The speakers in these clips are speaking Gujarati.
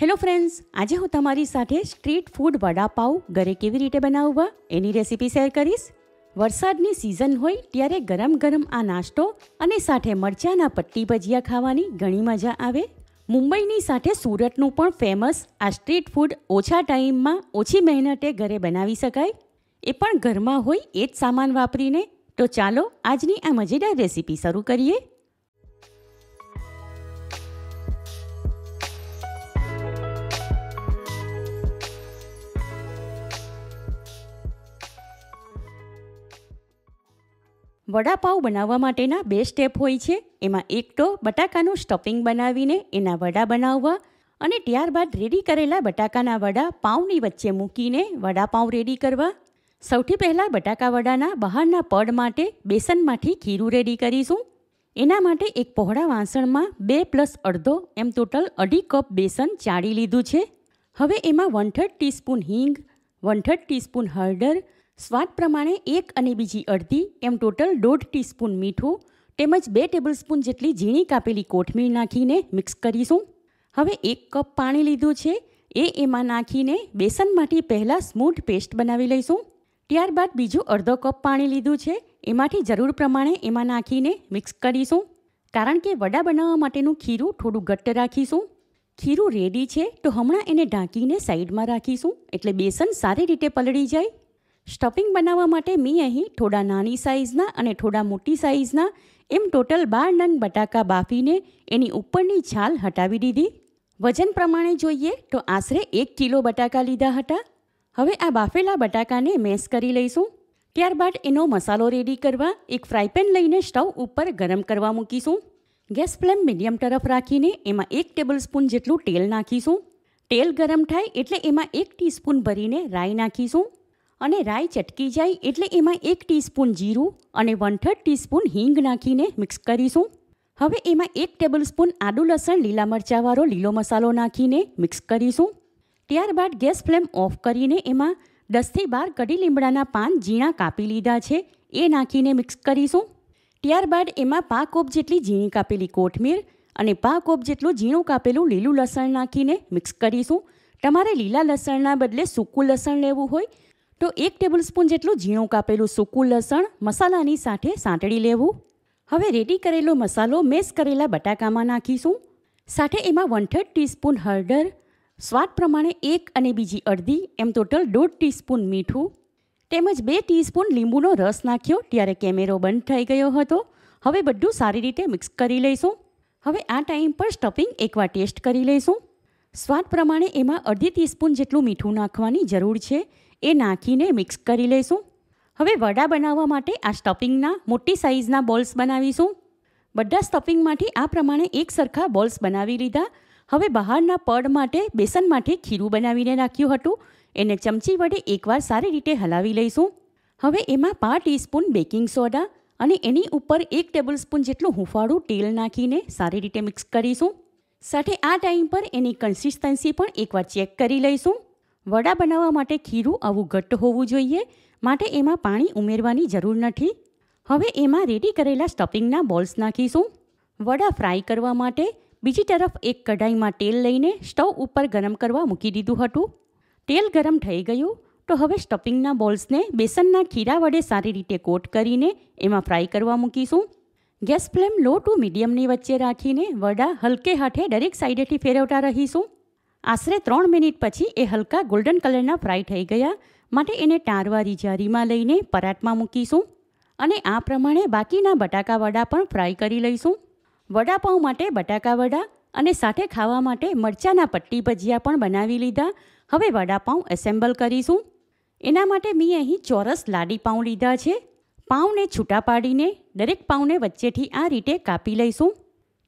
હેલો ફ્રેન્ડ્સ આજે હું તમારી સાથે સ્ટ્રીટ ફૂડ વડાપાઉ ઘરે કેવી રીતે બનાવવા એની રેસીપી શેર કરીશ વરસાદની સિઝન હોય ત્યારે ગરમ ગરમ આ નાસ્તો અને સાથે મરચાના પટ્ટી ભજીયા ખાવાની ઘણી મજા આવે મુંબઈની સાથે સુરતનું પણ ફેમસ આ સ્ટ્રીટ ફૂડ ઓછા ટાઈમમાં ઓછી મહેનતે ઘરે બનાવી શકાય એ પણ ઘરમાં હોય એ જ સામાન વાપરીને તો ચાલો આજની આ મજેદાર રેસીપી શરૂ કરીએ વડાપાઉં બનાવવા માટેના બે સ્ટેપ હોય છે એમાં એક તો બટાકાનું સ્ટફિંગ બનાવીને એના વડા બનાવવા અને ત્યારબાદ રેડી કરેલા બટાકાના વડા પાઉંની વચ્ચે મૂકીને વડાપાઉં રેડી કરવા સૌથી પહેલાં બટાકા વડાના બહારના પડ માટે બેસનમાંથી ખીરું રેડી કરીશું એના માટે એક પહોળા વાસણમાં બે પ્લસ અડધો એમ ટોટલ અઢી કપ બેસન ચાળી લીધું છે હવે એમાં વન થર્ડ ટીસ્પૂન હિંગ વન થર્ડ ટીસ્પૂન હળદર સ્વાદ પ્રમાણે એક અને બીજી અડધી એમ ટોટલ દોઢ ટીસ્પૂન મીઠું તેમજ બે ટેબલસ્પૂન જેટલી ઝીણી કાપેલી કોથમીર નાખીને મિક્સ કરીશું હવે એક કપ પાણી લીધું છે એ એમાં નાખીને બેસનમાંથી પહેલાં સ્મૂથ પેસ્ટ બનાવી લઈશું ત્યારબાદ બીજું અડધો કપ પાણી લીધું છે એમાંથી જરૂર પ્રમાણે એમાં નાખીને મિક્સ કરીશું કારણ કે વડા બનાવવા માટેનું ખીરું થોડું ઘટ્ટ રાખીશું ખીરું રેડી છે તો હમણાં એને ઢાંકીને સાઈડમાં રાખીશું એટલે બેસન સારી રીતે પલળી જાય સ્ટફિંગ બનાવવા માટે મેં અહીં થોડા નાની સાઇઝના અને થોડા મોટી સાઇઝના એમ ટોટલ બાર નંગ બટાકા બાફીને એની ઉપરની છાલ હટાવી દીધી વજન પ્રમાણે જોઈએ તો આશરે એક કિલો બટાકા લીધા હતા હવે આ બાફેલા બટાકાને મેસ કરી લઈશું ત્યારબાદ એનો મસાલો રેડી કરવા એક ફ્રાયપેન લઈને સ્ટવ ઉપર ગરમ કરવા મૂકીશું ગેસ ફ્લેમ મીડિયમ તરફ રાખીને એમાં એક ટેબલસ્પૂન જેટલું તેલ નાખીશું તેલ ગરમ થાય એટલે એમાં એક ટીસ્પૂન ભરીને રાઈ નાખીશું અને રાઈ ચટકી જાય એટલે એમાં એક ટીસ્પૂન જીરું અને વન થર્ડ ટીસ્પૂન હિંગ નાખીને મિક્સ કરીશું હવે એમાં એક ટેબલસ્પૂન આદુ લસણ લીલા મરચાંવાળો લીલો મસાલો નાખીને મિક્સ કરીશું ત્યારબાદ ગેસ ફ્લેમ ઓફ કરીને એમાં દસથી બાર કઢી લીમડાના પાન ઝીણા કાપી લીધા છે એ નાખીને મિક્સ કરીશું ત્યારબાદ એમાં પા કોપ જેટલી ઝીણી કાપેલી કોથમીર અને પા કોપ જેટલું ઝીણું કાપેલું લીલું લસણ નાખીને મિક્સ કરીશું તમારે લીલા લસણના બદલે સૂકું લસણ લેવું હોય તો એક ટેબલ સ્પૂન જેટલું ઝીણું કાપેલું સૂકું લસણ મસાલાની સાથે સાંતળી લેવું હવે રેડી કરેલો મસાલો મેસ કરેલા બટાકામાં નાખીશું સાથે એમાં વન થર્ડ ટીસ્પૂન હળદર સ્વાદ પ્રમાણે એક અને બીજી અડધી એમ ટોટલ દોઢ ટીસ્પૂન મીઠું તેમજ બે ટીસ્પૂન લીંબુનો રસ નાખ્યો ત્યારે કેમેરો બંધ થઈ ગયો હતો હવે બધું સારી રીતે મિક્સ કરી લઈશું હવે આ ટાઈમ પર સ્ટફિંગ એકવાર ટેસ્ટ કરી લઈશું સ્વાદ પ્રમાણે એમાં અડધી ટીસ્પૂન જેટલું મીઠું નાખવાની જરૂર છે એ નાખીને મિક્સ કરી લઈશું હવે વડા બનાવવા માટે આ સ્ટફિંગના મોટી સાઇઝના બોલ્સ બનાવીશું બધા સ્ટફિંગમાંથી આ પ્રમાણે એક સરખા બોલ્સ બનાવી લીધા હવે બહારના પડ માટે બેસન માટે ખીરું બનાવીને રાખ્યું હતું એને ચમચી વડે એકવાર સારી રીતે હલાવી લઈશું હવે એમાં પાંચ ટીસ્પૂન બેકિંગ સોડા અને એની ઉપર એક ટેબલસ્પૂન જેટલું હુંફાળું તેલ નાખીને સારી રીતે મિક્સ કરીશું સાથે આ ટાઈમ પર એની કન્સિસ્ટન્સી પણ એકવાર ચેક કરી લઈશું વડા બનાવવા માટે ખીરું આવું ઘટ્ટ હોવું જોઈએ માટે એમાં પાણી ઉમેરવાની જરૂર નથી હવે એમાં રેડી કરેલા સ્ટફિંગના બોલ્સ નાખીશું વડા ફ્રાય કરવા માટે બીજી તરફ એક કઢાઈમાં તેલ લઈને સ્ટવ ઉપર ગરમ કરવા મૂકી દીધું હતું તેલ ગરમ થઈ ગયું તો હવે સ્ટફિંગના બોલ્સને બેસનના ખીરા વડે સારી રીતે કોટ કરીને એમાં ફ્રાય કરવા મૂકીશું ગેસ ફ્લેમ લો ટુ મીડિયમની વચ્ચે રાખીને વડા હલકે હાથે દરેક સાઈડેથી ફેરવતા રહીશું આશરે ત્રણ મિનિટ પછી એ હલકા ગોલ્ડન કલરના ફ્રાય થઈ ગયા માટે એને ટાંરવારી જારીમાં લઈને પરાટમાં મૂકીશું અને આ પ્રમાણે બાકીના બટાકા વડા પણ ફ્રાય કરી લઈશું વડાપાઉં માટે બટાકા વડા અને સાથે ખાવા માટે મરચાના પટ્ટી ભજીયા પણ બનાવી લીધા હવે વડાપાઉં એસેમ્બલ કરીશું એના માટે મેં અહીં ચોરસ લાડી પાઉં લીધા છે પાઉંને છૂટા પાડીને દરેક પાઉંને વચ્ચેથી આ રીતે કાપી લઈશું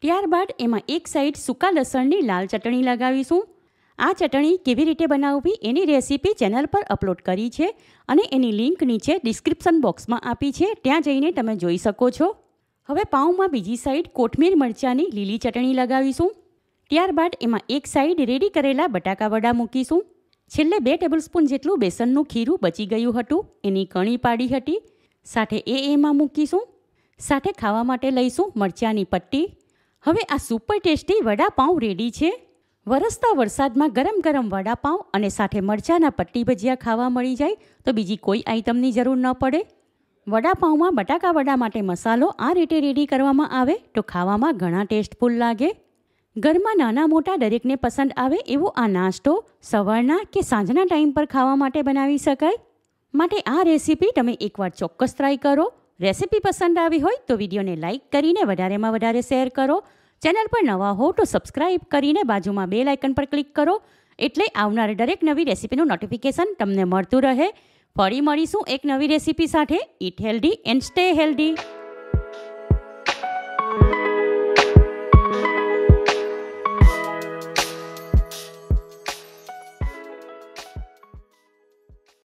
ત્યારબાદ એમાં એક સાઈડ સૂકા લસણની લાલ ચટણી લગાવીશું આ ચટણી કેવી રીતે બનાવવી એની રેસીપી ચેનલ પર અપલોડ કરી છે અને એની લિંક નીચે ડિસ્ક્રિપ્શન બોક્સમાં આપી છે ત્યાં જઈને તમે જોઈ શકો છો હવે પાઉંમાં બીજી સાઈડ કોથમીર મરચાંની લીલી ચટણી લગાવીશું ત્યારબાદ એમાં એક સાઈડ રેડી કરેલા બટાકા વડા મૂકીશું છેલ્લે બે ટેબલસ્પૂન જેટલું બેસનનું ખીરું બચી ગયું હતું એની કણી પાડી હતી સાથે એ એમાં મૂકીશું સાથે ખાવા માટે લઈશું મરચાંની પટ્ટી હવે આ સુપર ટેસ્ટી વડાપાઉં રેડી છે વરસતા વરસાદમાં ગરમ ગરમ વડાપાઉં અને સાથે મરચાના પટ્ટી ભજીયા ખાવા મળી જાય તો બીજી કોઈ આઈટમની જરૂર ન પડે વડાપાઉંમાં બટાકા વડા માટે મસાલો આ રીતે રેડી કરવામાં આવે તો ખાવામાં ઘણા ટેસ્ટફુલ લાગે ઘરમાં નાના મોટા દરેકને પસંદ આવે એવો આ નાસ્તો સવારના કે સાંજના ટાઈમ પર ખાવા માટે બનાવી શકાય માટે આ રેસીપી તમે એકવાર ચોક્કસ ટ્રાય કરો રેસીપી પસંદ આવી હોય તો વિડીયોને લાઇક કરીને વધારેમાં વધારે શેર કરો ચેનલ પર નવા હો તો સબસ્ક્રાઇબ કરીને બાજુમાં બેલ આઇકન પર ક્લિક કરો એટલે આવનાર દરેક નવી રેસીપીનું નોટિફિકેશન તમને મળતું રહે ફરી મળીશું એક નવી રેસીપી સાથે eat healthy and stay healthy